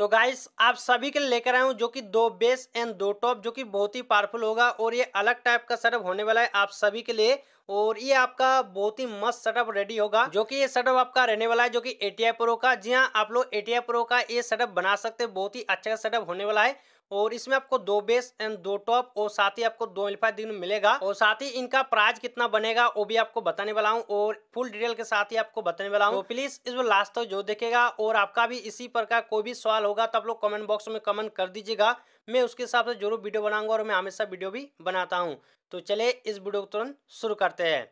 तो गाइस आप सभी के लिए लेकर आया हूँ जो कि दो बेस एंड दो टॉप जो कि बहुत ही पावरफुल होगा और ये अलग टाइप का सेटअप होने वाला है आप सभी के लिए और ये आपका बहुत ही मस्त सेटअप रेडी होगा जो कि ये सेटअप आपका रहने वाला है जो कि एटीआई प्रो का जी हाँ आप लोग एटीआई प्रो का ये सेटअप बना सकते हैं बहुत ही अच्छा सेटअप होने वाला है और इसमें आपको दो बेस एंड दो टॉप और साथ ही आपको दो अल्फा दिन मिलेगा और साथ ही इनका प्राइस कितना बनेगा वो भी आपको बताने वाला हूँ और फुल डिटेल के साथ ही आपको बताने वाला हूँ तो प्लीज इसमें लास्ट तक जो देखेगा और आपका भी इसी प्रकार कोई भी सवाल होगा आप लोग कमेंट बॉक्स में कमेंट कर दीजिएगा मैं उसके हिसाब से जरूर वीडियो बनाऊंगा और मैं हमेशा वीडियो भी बनाता हूँ तो चले इस वीडियो को तुरंत शुरू करते हैं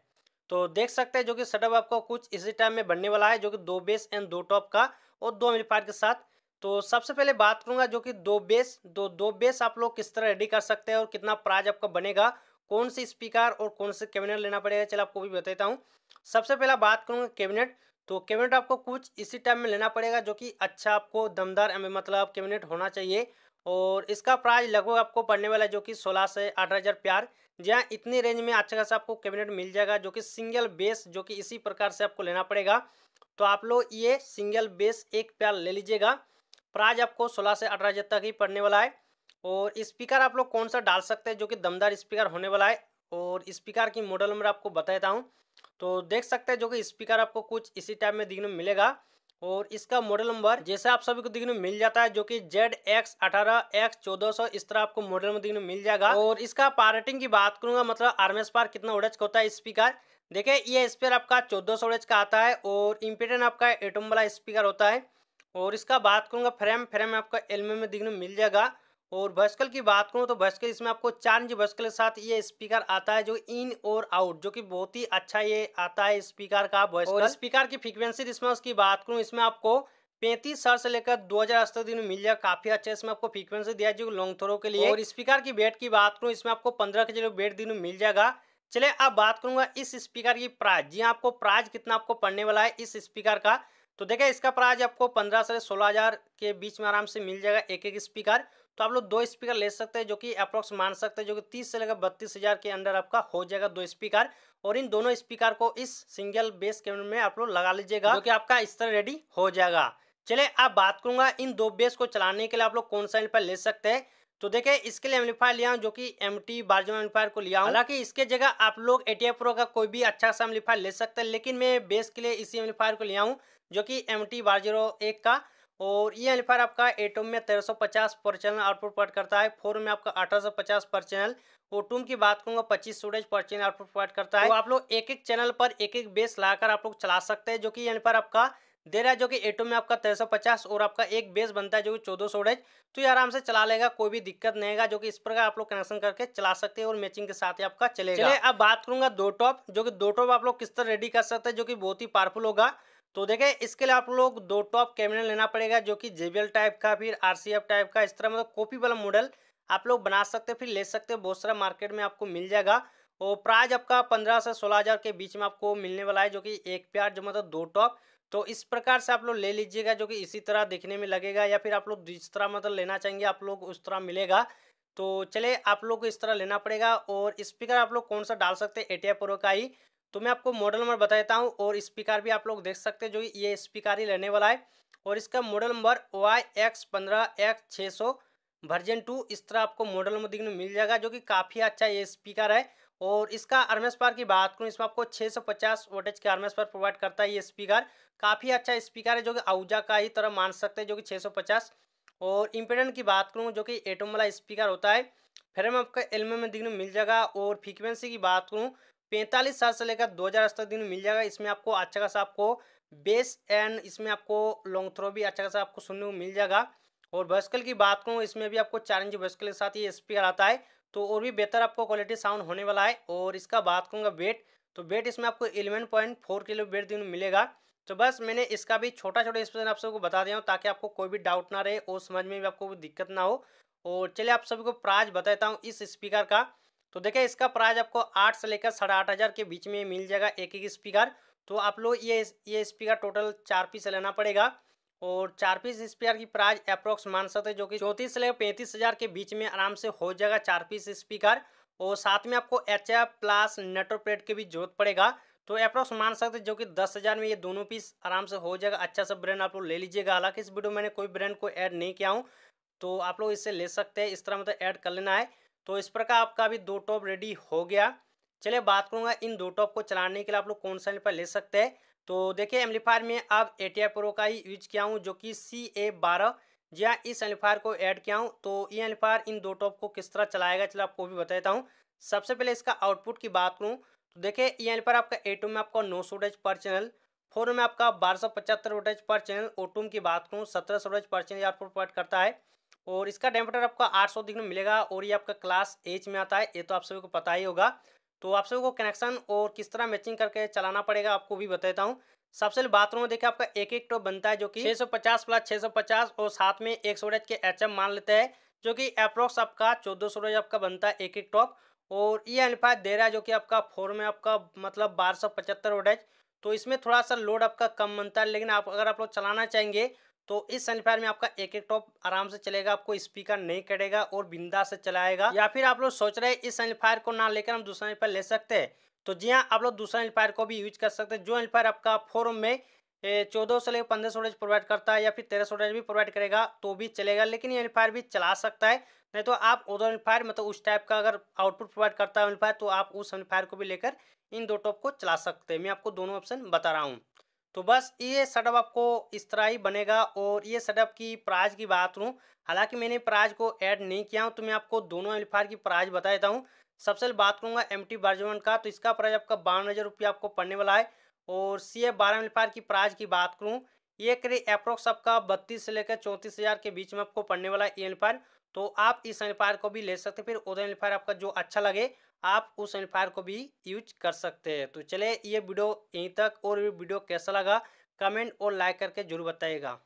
तो देख सकते हैं जो कि सेटअप आपको कुछ इसी टाइम में बनने वाला है जो कि दो बेस एंड दो टॉप का और दो मिल के साथ तो सबसे पहले बात करूंगा जो कि दो बेस दो दो बेस आप लोग किस तरह रेडी कर सकते हैं और कितना प्राइज आपका बनेगा कौन सी स्पीकर और कौन से कैबिनेट लेना पड़ेगा चलो आपको भी बताता हूँ सबसे पहला बात करूँगा कैबिनेट तो कैबिनेट आपको कुछ इसी टाइम में लेना पड़ेगा जो कि अच्छा आपको दमदार मतलब कैबिनेट होना चाहिए और इसका प्राइस लगभग आपको पड़ने वाला है जो कि सोलह से आठ हज़ार प्यार जहाँ इतनी रेंज में अच्छा खासा आपको कैबिनेट मिल जाएगा जो कि सिंगल बेस जो कि इसी प्रकार से आपको लेना पड़ेगा तो आप लोग ये सिंगल बेस एक प्यार ले लीजिएगा प्राइज आपको सोलह से अठारह हज़ार तक ही पड़ने वाला है और स्पीकर आप लोग कौन सा डाल सकते हैं जो कि दमदार स्पीकर होने वाला है और स्पीकर की मॉडल नंबर आपको बताता हूँ तो देख सकते हैं जो कि स्पीकर आपको कुछ इसी टाइप में दिखने मिलेगा और इसका मॉडल नंबर जैसे आप सभी को दिखने मिल जाता है जो कि जेड एक्स अठारह एक्स चौदह सौ इस तरह आपको मॉडल में दिखने में मिल जाएगा और इसका पारेटिंग की बात करूंगा मतलब आर्मेस पार कितना उड़ेज का होता है स्पीकर देखिए ये स्पीकर आपका चौदह सौ उड़च का आता है और इम्पेडन आपका एटम वाला स्पीकर होता है और इसका बात करूँगा फ्रेम फ्रेम आपका एलमे में देखने मिल जाएगा और भस्कल की बात करूँ तो भस्कल इसमें आपको चार इंच भस्कल के साथ ये स्पीकर आता है जो इन और आउट जो कि बहुत ही अच्छा ये आता है स्पीकर का और स्पीकर की फ्रिक्वेंसी जिसमें उसकी बात करूँ इसमें आपको पैंतीस साल से लेकर दो हजार अस्तर दिन मिल जाएगा काफी अच्छा इसमें आपको फ्रिक्वेंसी दिया जो लॉन्ग थ्रो के लिए और स्पीकर की बेट की बात करूँ इसमें आपको पंद्रह के जो बेट दिन मिल जाएगा चले अब बात करूंगा इस स्पीकर की प्राइस जी हाँ, आपको प्राइस कितना आपको पड़ने वाला है इस स्पीकर का तो देखिए इसका प्राइस आपको पंद्रह से सोलह हज़ार के बीच में आराम से मिल जाएगा एक एक स्पीकर तो आप लोग दो स्पीकर ले सकते हैं जो कि अप्रोक्स मान सकते हैं जो कि तीस से लेकर बत्तीस हज़ार के अंदर आपका हो जाएगा दो स्पीकर और इन दोनों स्पीकर को इस सिंगल बेस कैमरे में आप लोग लगा लीजिएगा जो कि आपका इस तरह रेडी हो जाएगा चले आप बात करूंगा इन दो बेस को चलाने के लिए आप लोग कौन सा एम्पायर ले सकते हैं तो देखिए इसके लिए एम्पलीफायर लिया हूँ जो कि एम टी बार्जन एम्पलीफायर को लिया हूँ हालांकि इसके जगह आप लोग ए टी प्रो का कोई भी अच्छा सा एम्पलीफायर ले सकते हैं लेकिन मैं बेस के लिए इसी एम्पलीफायर को लिया हूँ जो कि एम टी बार जीरो एक का और ये एम्पलीफायर आपका एटोम में 1350 पर चैनल आउटपुट प्रोवाइड करता है फोर में आपका 1850 पर चैनल टूम की बात करूंगा 25 सूरज पर चैनल आउटपुट प्रोवाइड करता है तो आप लोग एक एक चैनल पर एक एक बेस लाकर आप लोग चला सकते हैं जो कि यहाँ पर आपका दे रहा है जो कि एटो में आपका तेरह सौ पचास और आपका एक बेस बनता है जो कि चौदह सौ तो ये आराम से चला लेगा कोई भी दिक्कत नहीं है जो कि इस प्रकार आप लोग कनेक्शन करके चला सकते हैं और मैचिंग के साथ ही आपका चलेगा अब बात करूंगा दो टॉप जो कि दो टॉप आप लोग किस तरह रेडी कर सकते हैं जो कि बहुत ही पावरफुल होगा तो देखें इसके लिए आप लोग दो टॉप कैमरा लेना पड़ेगा जो कि जेबीएल टाइप का फिर आर टाइप का इस तरह मतलब कॉपी वाला मॉडल आप लोग बना सकते फिर ले सकते बहुत सारा मार्केट में आपको मिल जाएगा और प्राइज आपका पंद्रह से सोलह हज़ार के बीच में आपको मिलने वाला है जो कि एक प्यार जो मतलब दो टॉप तो इस प्रकार से आप लोग ले लीजिएगा जो कि इसी तरह देखने में लगेगा या फिर आप लोग जिस तरह मतलब लेना चाहेंगे आप लोग उस तरह मिलेगा तो चले आप लोग को इस तरह लेना पड़ेगा और स्पीकर आप लोग कौन सा डाल सकते हैं ए टी प्रो का ही तो मैं आपको मॉडल नंबर बता देता हूँ और स्पीकर भी आप लोग देख सकते हैं जो ये स्पीकर ही रहने वाला है और इसका मॉडल नंबर वाई एक्स पंद्रह एक्स छः सौ वर्जन टू इस तरह आपको मॉडल नंबर देखने मिल जाएगा जो कि काफ़ी अच्छा ये स्पीकर है और इसका आर्मेस पार की बात करूँ इसमें आपको छः सौ पचास वोटेज के आर्मेस पार प्रोवाइड करता है ये स्पीकर काफ़ी अच्छा स्पीकर है जो कि आउजा का ही तरह मान सकते हैं जो कि पचास और इम्पेडेंट की बात करूँ जो कि एटोम वाला स्पीकर होता है फिर मैं आपका एलमे में देखने मिल जाएगा और फ्रिक्वेंसी की बात करूँ पैंतालीस साल से लेकर दो हज़ार तक दिन मिल जाएगा इसमें आपको अच्छा खासा आपको बेस एंड इसमें आपको लॉन्ग थ्रो भी अच्छा खासा आपको सुनने को मिल जाएगा और बस्कल की बात करूँ इसमें भी आपको चार इंच बस्कल के साथ ये स्पीकर आता है तो और भी बेहतर आपको क्वालिटी साउंड होने वाला है और इसका बात करूँगा वेट तो वेट इसमें आपको eleven point four kilo weight दिन मिलेगा तो बस मैंने इसका भी छोटा छोटा एक्सप्लेन आप सबको बता दिया हूँ ताकि आपको कोई भी डाउट ना रहे और समझ में भी आपको दिक्कत ना हो और चलिए आप सभी को प्राइज बताता हूँ इस स्पीकर का तो देखिए इसका प्राइस आपको आठ से लेकर साढ़े आठ हज़ार के बीच में मिल जाएगा एक एक स्पीकर तो आप लोग ये ये स्पीकर टोटल चार पीस लेना पड़ेगा और चार पीस स्पीकर की प्राइस अप्रोक्स मान सकते जो कि चौंतीस से लेकर पैंतीस हज़ार के बीच में आराम से हो जाएगा चार पीस स्पीकर और साथ में आपको एच प्लस नेटवर्क प्लेट की भी जरूरत पड़ेगा तो अप्रोक्स मान सकते जो कि दस हज़ार में ये दोनों पीस आराम से हो जाएगा अच्छा सा ब्रांड आप लोग ले लीजिएगा हालांकि इस वीडियो मैंने कोई ब्रांड को ऐड नहीं किया हूँ तो आप लोग इसे ले सकते हैं इस तरह मतलब ऐड कर लेना है तो इस प्रकार आपका भी दो टॉप रेडी हो गया चलिए बात करूंगा इन दो टॉप को चलाने के लिए आप लोग कौन सा एम्पलीफायर ले सकते हैं तो देखिए एम्पलीफायर में आप ए टी प्रो का ही यूज किया हूँ जो कि सी ए बारह जी हाँ इस एम्पलीफायर को ऐड किया हूँ तो ये एम्पलीफायर इन दो टॉप को किस तरह चलाएगा चलो आपको भी बताता हूँ सबसे पहले इसका आउटपुट की बात करूँ तो देखिए ये एम्पलीफायर आपका ए टू में आपका नौ सौ पर चैनल फोर में आपका बारह सौ पचहत्तर वोटेज पर चैनल ओ की बात करूँ सत्रह सौ वोटेज पर चैनल आउटपुट प्रोवाइड करता है और इसका डायमीटर आपको आठ सौ देखने मिलेगा और ये आपका क्लास एच में आता है ये तो आप सभी को पता ही होगा तो आप सभी को कनेक्शन और किस तरह मैचिंग करके चलाना पड़ेगा आपको भी बताता हूँ सबसे पहले बाथरूम में देखिए आपका एक एक टॉप बनता है जो कि 650 प्लस 650 और साथ में एक सौ के एच मान लेते हैं जो कि अप्रोक्स आपका चौदह सौ आपका बनता है एक एक टॉप और ये अल्फा दे रहा है जो कि आपका फोर में आपका मतलब बारह सौ पचहत्तर तो इसमें थोड़ा सा लोड आपका कम बनता है लेकिन आप अगर आप लोग चलाना चाहेंगे तो इस सनफायर में आपका एक एक टॉप आराम से चलेगा आपको स्पीकर नहीं कटेगा और बिंदा से चलाएगा या फिर आप लोग सोच रहे हैं इस सनफायर को ना लेकर हम दूसरा एम्पलीफायर ले सकते हैं तो जी हाँ आप लोग दूसरा एम्पलीफायर को भी यूज कर सकते हैं जो एम्पलीफायर आपका फोरम में चौदह से लेकर पंद्रह सोडेज प्रोवाइड करता है या फिर तेरह सोडेज भी प्रोवाइड करेगा तो भी चलेगा लेकिन ये एम्पलीफायर भी चला सकता है नहीं तो आप उधर एम्पलीफायर मतलब उस टाइप का अगर आउटपुट प्रोवाइड करता है एम्पलीफायर तो आप उस एम्पलीफायर को भी लेकर इन दो टॉप को चला सकते हैं मैं आपको दोनों ऑप्शन बता रहा हूँ तो बस ये सेटअप आपको इस तरह ही बनेगा और ये सेटअप की प्राइज की बात करूँ हालांकि मैंने प्राइज को ऐड नहीं किया हूँ तो मैं आपको दोनों एम्पलीफायर की प्राइज बता देता हूँ सबसे बात करूँगा एम टी वर्जन का तो इसका प्राइज आपका बावन हज़ार रुपया आपको पड़ने वाला है और सी ए बारह एम्पलीफायर की प्राइज की बात करूँ ये करीब अप्रोक्स आपका बत्तीस से लेकर चौंतीस हज़ार के बीच में आपको पड़ने वाला है ये एम्पलीफायर तो आप इस एम्पलीफायर को भी ले सकते फिर उधर एम्पलीफायर आपका जो अच्छा लगे आप उस एम्पलीफायर को भी यूज कर सकते हैं तो चले ये वीडियो यहीं तक और ये वीडियो कैसा लगा कमेंट और लाइक करके जरूर बताइएगा